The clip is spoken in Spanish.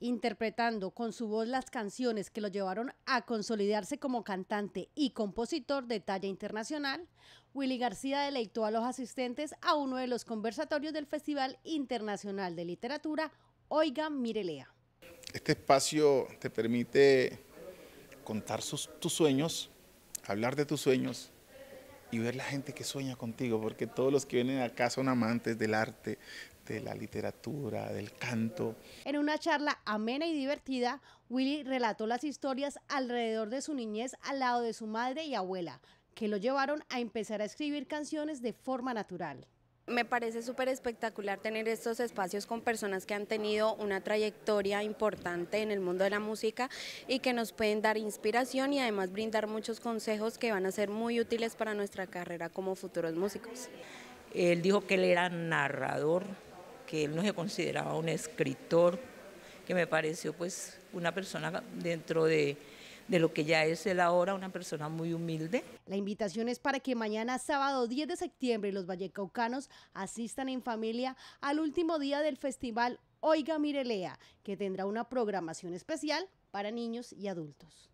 interpretando con su voz las canciones que lo llevaron a consolidarse como cantante y compositor de talla internacional, Willy García deleitó a los asistentes a uno de los conversatorios del Festival Internacional de Literatura Oiga Mirelea. Este espacio te permite contar tus sueños, hablar de tus sueños y ver la gente que sueña contigo, porque todos los que vienen acá son amantes del arte, de la literatura, del canto. En una charla amena y divertida, Willy relató las historias alrededor de su niñez al lado de su madre y abuela, que lo llevaron a empezar a escribir canciones de forma natural. Me parece súper espectacular tener estos espacios con personas que han tenido una trayectoria importante en el mundo de la música y que nos pueden dar inspiración y además brindar muchos consejos que van a ser muy útiles para nuestra carrera como futuros músicos. Él dijo que él era narrador que él no se consideraba un escritor, que me pareció pues una persona dentro de, de lo que ya es él ahora, una persona muy humilde. La invitación es para que mañana sábado 10 de septiembre los vallecaucanos asistan en familia al último día del festival Oiga Mirelea, que tendrá una programación especial para niños y adultos.